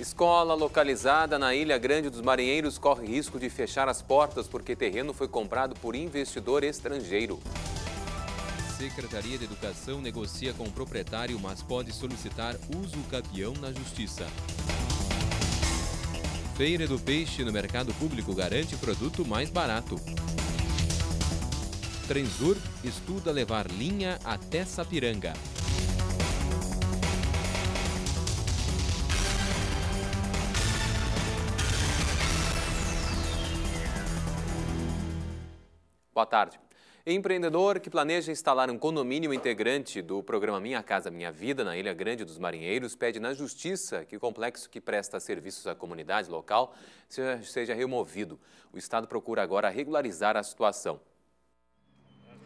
Escola localizada na Ilha Grande dos Marinheiros corre risco de fechar as portas porque terreno foi comprado por investidor estrangeiro. Secretaria de Educação negocia com o proprietário, mas pode solicitar uso capião na justiça. Feira do Peixe no mercado público garante produto mais barato. Trenzur estuda levar linha até Sapiranga. Boa tarde. Empreendedor que planeja instalar um condomínio integrante do programa Minha Casa Minha Vida na Ilha Grande dos Marinheiros pede na Justiça que o complexo que presta serviços à comunidade local seja, seja removido. O Estado procura agora regularizar a situação.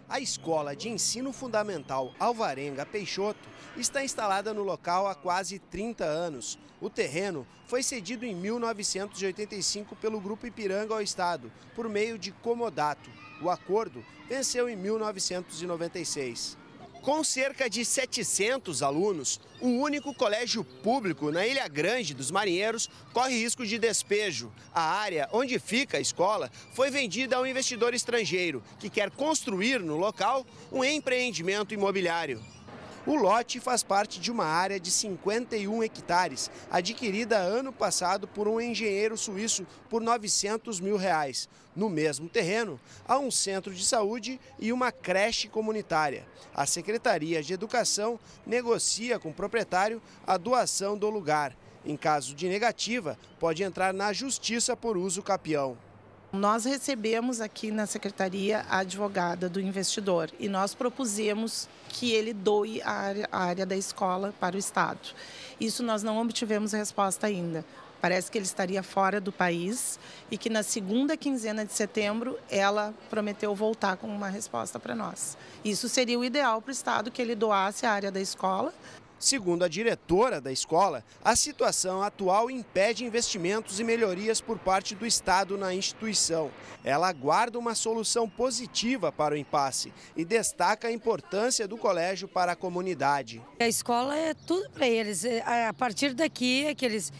A Escola de Ensino Fundamental Alvarenga Peixoto está instalada no local há quase 30 anos. O terreno foi cedido em 1985 pelo Grupo Ipiranga ao Estado, por meio de comodato. O acordo venceu em 1996. Com cerca de 700 alunos, o único colégio público na Ilha Grande dos Marinheiros corre risco de despejo. A área onde fica a escola foi vendida a um investidor estrangeiro que quer construir no local um empreendimento imobiliário. O lote faz parte de uma área de 51 hectares, adquirida ano passado por um engenheiro suíço por 900 mil reais. No mesmo terreno, há um centro de saúde e uma creche comunitária. A Secretaria de Educação negocia com o proprietário a doação do lugar. Em caso de negativa, pode entrar na justiça por uso capião. Nós recebemos aqui na secretaria a advogada do investidor e nós propusemos que ele doe a área, a área da escola para o Estado. Isso nós não obtivemos resposta ainda. Parece que ele estaria fora do país e que na segunda quinzena de setembro ela prometeu voltar com uma resposta para nós. Isso seria o ideal para o Estado que ele doasse a área da escola Segundo a diretora da escola, a situação atual impede investimentos e melhorias por parte do Estado na instituição. Ela aguarda uma solução positiva para o impasse e destaca a importância do colégio para a comunidade. A escola é tudo para eles. É, a partir daqui é que eles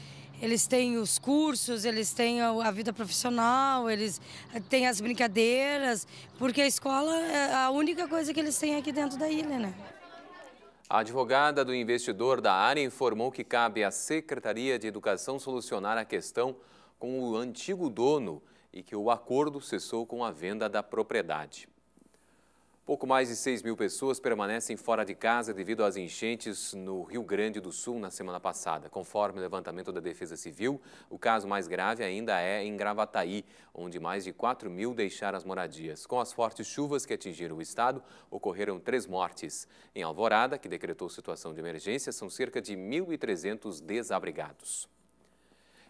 eles têm os cursos, eles têm a vida profissional, eles eh, têm as brincadeiras, porque a escola é a única coisa que eles têm aqui dentro da ilha, né? A advogada do investidor da área informou que cabe à Secretaria de Educação solucionar a questão com o antigo dono e que o acordo cessou com a venda da propriedade. Pouco mais de 6 mil pessoas permanecem fora de casa devido às enchentes no Rio Grande do Sul na semana passada. Conforme o levantamento da Defesa Civil, o caso mais grave ainda é em Gravataí, onde mais de 4 mil deixaram as moradias. Com as fortes chuvas que atingiram o estado, ocorreram três mortes. Em Alvorada, que decretou situação de emergência, são cerca de 1.300 desabrigados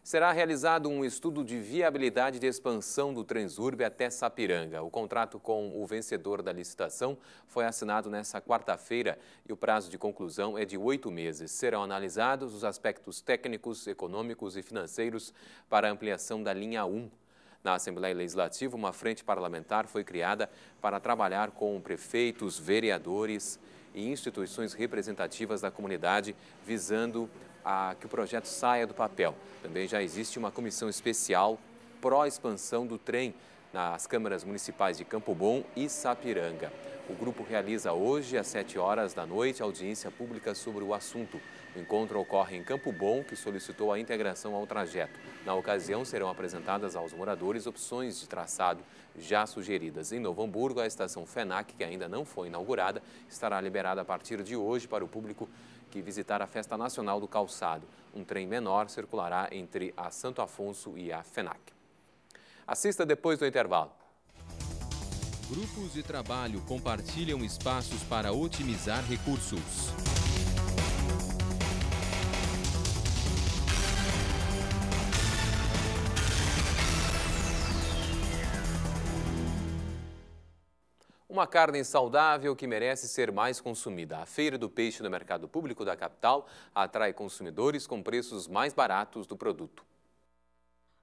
será realizado um estudo de viabilidade de expansão do Transurb até Sapiranga. O contrato com o vencedor da licitação foi assinado nesta quarta-feira e o prazo de conclusão é de oito meses. Serão analisados os aspectos técnicos, econômicos e financeiros para a ampliação da linha 1 na Assembleia Legislativa, uma frente parlamentar foi criada para trabalhar com prefeitos, vereadores e instituições representativas da comunidade, visando a que o projeto saia do papel. Também já existe uma comissão especial pró-expansão do trem nas câmaras municipais de Campo Bom e Sapiranga. O grupo realiza hoje, às 7 horas da noite, audiência pública sobre o assunto. O encontro ocorre em Campo Bom, que solicitou a integração ao trajeto. Na ocasião, serão apresentadas aos moradores opções de traçado já sugeridas. Em Novo Hamburgo, a estação FENAC, que ainda não foi inaugurada, estará liberada a partir de hoje para o público que visitar a Festa Nacional do Calçado. Um trem menor circulará entre a Santo Afonso e a FENAC. Assista depois do intervalo. Grupos de trabalho compartilham espaços para otimizar recursos. Uma carne saudável que merece ser mais consumida. A Feira do Peixe no Mercado Público da capital atrai consumidores com preços mais baratos do produto.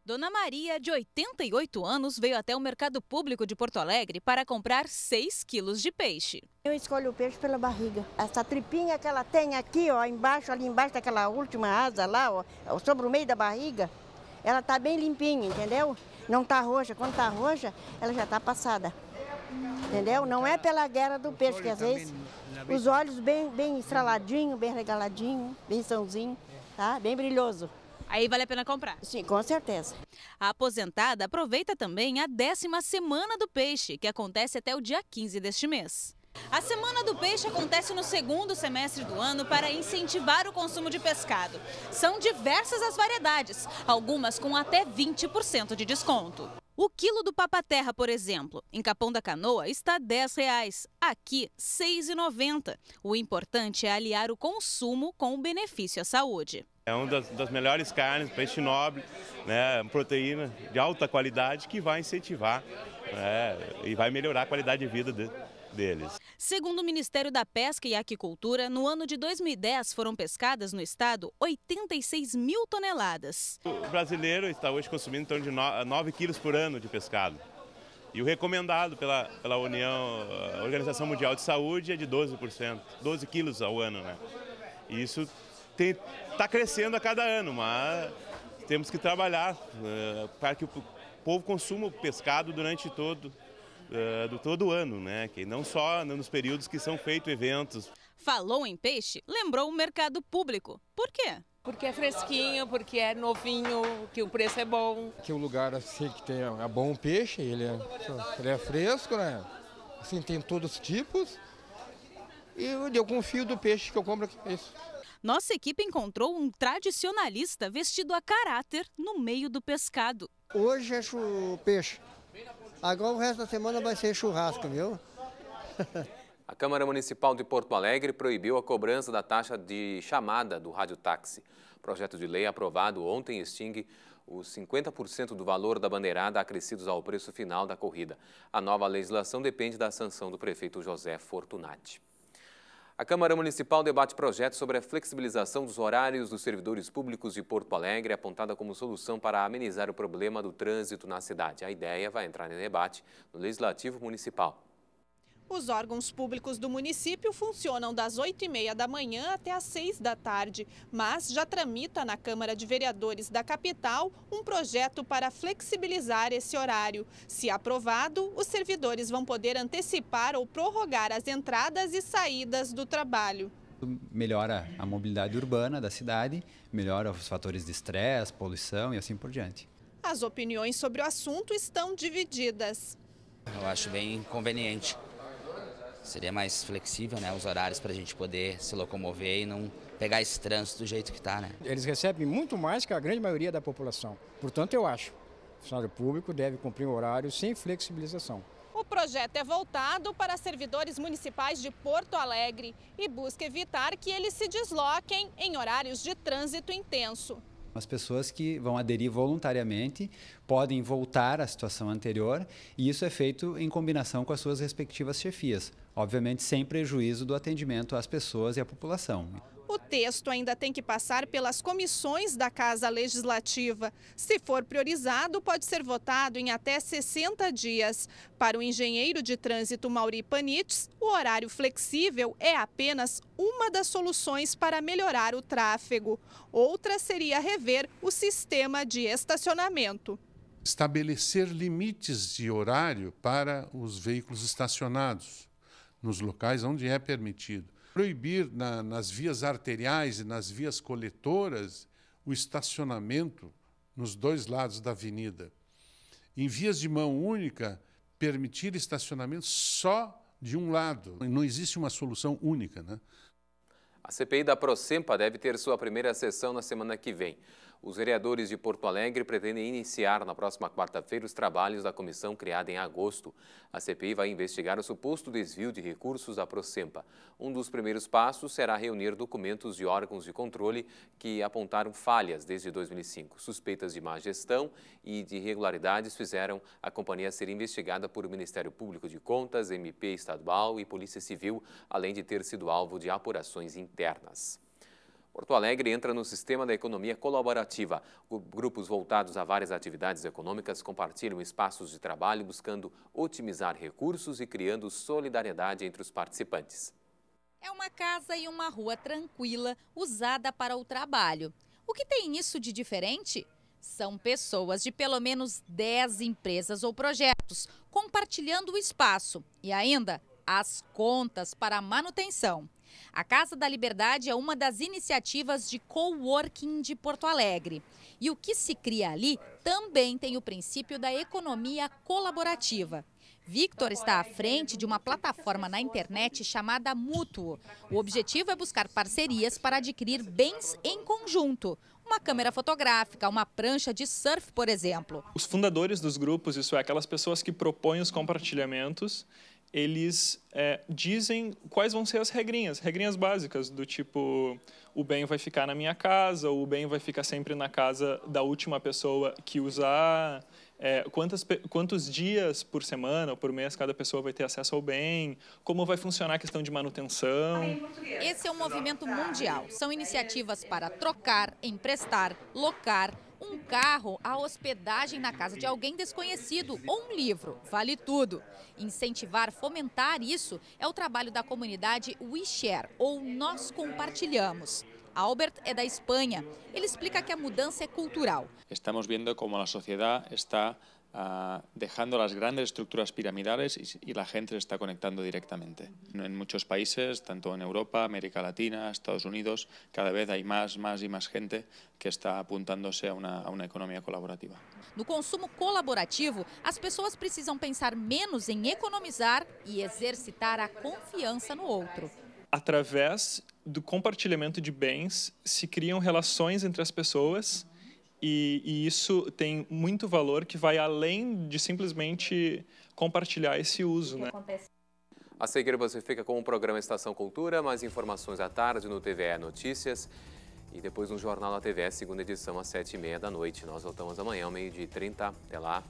Dona Maria, de 88 anos, veio até o mercado público de Porto Alegre para comprar 6 quilos de peixe. Eu escolho o peixe pela barriga. Essa tripinha que ela tem aqui, ó, embaixo, ali embaixo daquela última asa lá, ó, sobre o meio da barriga, ela tá bem limpinha, entendeu? Não tá roxa. Quando tá roxa, ela já tá passada. Entendeu? Não é pela guerra do peixe, que às vezes os olhos bem, bem estraladinho, bem regaladinho, bem sãozinho, tá? Bem brilhoso. Aí vale a pena comprar. Sim, com certeza. A aposentada aproveita também a décima semana do peixe, que acontece até o dia 15 deste mês. A Semana do Peixe acontece no segundo semestre do ano para incentivar o consumo de pescado. São diversas as variedades, algumas com até 20% de desconto. O quilo do Papaterra, por exemplo, em Capão da Canoa está R$ 10,00, reais, aqui R$ 6,90. O importante é aliar o consumo com o benefício à saúde. É uma das, das melhores carnes, peixe nobre, né, proteína de alta qualidade que vai incentivar né, e vai melhorar a qualidade de vida de, deles. Segundo o Ministério da Pesca e Aquicultura, no ano de 2010 foram pescadas no estado 86 mil toneladas. O brasileiro está hoje consumindo em torno de 9 quilos por ano de pescado. E o recomendado pela, pela União, eh, Organização Mundial de Saúde é de 12%, 12 quilos ao ano. Né? E isso está crescendo a cada ano, mas temos que trabalhar uh, para que o povo consuma o pescado durante todo eh, do todo ano, né? Que não só nos períodos que são feitos eventos. Falou em peixe, lembrou o mercado público. Por quê? Porque é fresquinho, porque é novinho, que o preço é bom. Que o lugar assim que tem é bom peixe, ele é, ele é fresco, né? Assim, tem todos os tipos. E eu confio do peixe que eu compro aqui, é isso. Nossa equipe encontrou um tradicionalista vestido a caráter no meio do pescado. Hoje acho é peixe. Agora o resto da semana vai ser churrasco, viu? A Câmara Municipal de Porto Alegre proibiu a cobrança da taxa de chamada do rádio táxi. projeto de lei aprovado ontem extingue os 50% do valor da bandeirada acrescidos ao preço final da corrida. A nova legislação depende da sanção do prefeito José Fortunati. A Câmara Municipal debate projeto sobre a flexibilização dos horários dos servidores públicos de Porto Alegre, apontada como solução para amenizar o problema do trânsito na cidade. A ideia vai entrar em debate no Legislativo Municipal. Os órgãos públicos do município funcionam das 8h30 da manhã até às 6 da tarde, mas já tramita na Câmara de Vereadores da capital um projeto para flexibilizar esse horário. Se aprovado, os servidores vão poder antecipar ou prorrogar as entradas e saídas do trabalho melhora a mobilidade urbana da cidade, melhora os fatores de estresse, poluição e assim por diante. As opiniões sobre o assunto estão divididas. Eu acho bem conveniente seria mais flexível né, os horários para a gente poder se locomover e não pegar esse trânsito do jeito que está. Né? Eles recebem muito mais que a grande maioria da população. Portanto, eu acho que o funcionário público deve cumprir o horário sem flexibilização. O projeto é voltado para servidores municipais de Porto Alegre e busca evitar que eles se desloquem em horários de trânsito intenso. As pessoas que vão aderir voluntariamente podem voltar à situação anterior e isso é feito em combinação com as suas respectivas chefias obviamente sem prejuízo do atendimento às pessoas e à população. O texto ainda tem que passar pelas comissões da Casa Legislativa. Se for priorizado, pode ser votado em até 60 dias. Para o engenheiro de trânsito Mauri Panites, o horário flexível é apenas uma das soluções para melhorar o tráfego. Outra seria rever o sistema de estacionamento. Estabelecer limites de horário para os veículos estacionados nos locais onde é permitido. Proibir na, nas vias arteriais e nas vias coletoras o estacionamento nos dois lados da avenida. Em vias de mão única, permitir estacionamento só de um lado. Não existe uma solução única. Né? A CPI da Procempa deve ter sua primeira sessão na semana que vem. Os vereadores de Porto Alegre pretendem iniciar na próxima quarta-feira os trabalhos da comissão criada em agosto. A CPI vai investigar o suposto desvio de recursos da Procempa. Um dos primeiros passos será reunir documentos de órgãos de controle que apontaram falhas desde 2005. Suspeitas de má gestão e de irregularidades fizeram a companhia ser investigada por Ministério Público de Contas, MP Estadual e Polícia Civil, além de ter sido alvo de apurações internas. Porto Alegre entra no sistema da economia colaborativa. Grupos voltados a várias atividades econômicas compartilham espaços de trabalho buscando otimizar recursos e criando solidariedade entre os participantes. É uma casa e uma rua tranquila usada para o trabalho. O que tem isso de diferente? São pessoas de pelo menos 10 empresas ou projetos compartilhando o espaço e ainda as contas para manutenção. A Casa da Liberdade é uma das iniciativas de coworking de Porto Alegre. E o que se cria ali também tem o princípio da economia colaborativa. Victor está à frente de uma plataforma na internet chamada Mútuo. O objetivo é buscar parcerias para adquirir bens em conjunto. Uma câmera fotográfica, uma prancha de surf, por exemplo. Os fundadores dos grupos, isso é, aquelas pessoas que propõem os compartilhamentos eles é, dizem quais vão ser as regrinhas, regrinhas básicas, do tipo, o bem vai ficar na minha casa, o bem vai ficar sempre na casa da última pessoa que usar, é, quantos dias por semana ou por mês cada pessoa vai ter acesso ao bem, como vai funcionar a questão de manutenção. Esse é um movimento mundial. São iniciativas para trocar, emprestar, locar, um carro, a hospedagem na casa de alguém desconhecido ou um livro. Vale tudo. Incentivar, fomentar isso é o trabalho da comunidade We Share, ou Nós Compartilhamos. Albert é da Espanha. Ele explica que a mudança é cultural. Estamos vendo como a sociedade está Uh, dejando las grandes estructuras piramidales y, y, la gente se está conectando directamente. En muchos países, tanto en Europa, América Latina, Estados Unidos, cada vez hay más, más y más gente que está apuntándose a una, a una economía colaborativa. No consumo colaborativo, as pessoas precisam pensar menos em economizar e exercitar a confiança no outro. Através do compartilhamento de bens, se criam relações entre as pessoas e, e, isso tem muito valor que vai além de simplesmente compartilhar esse uso. Né? A seguir você fica com o programa Estação Cultura, mais informações à tarde no TVE Notícias e depois no Jornal da TVE, segunda edição, às sete e meia da noite. Nós voltamos amanhã, meio-dia e trinta. Até lá.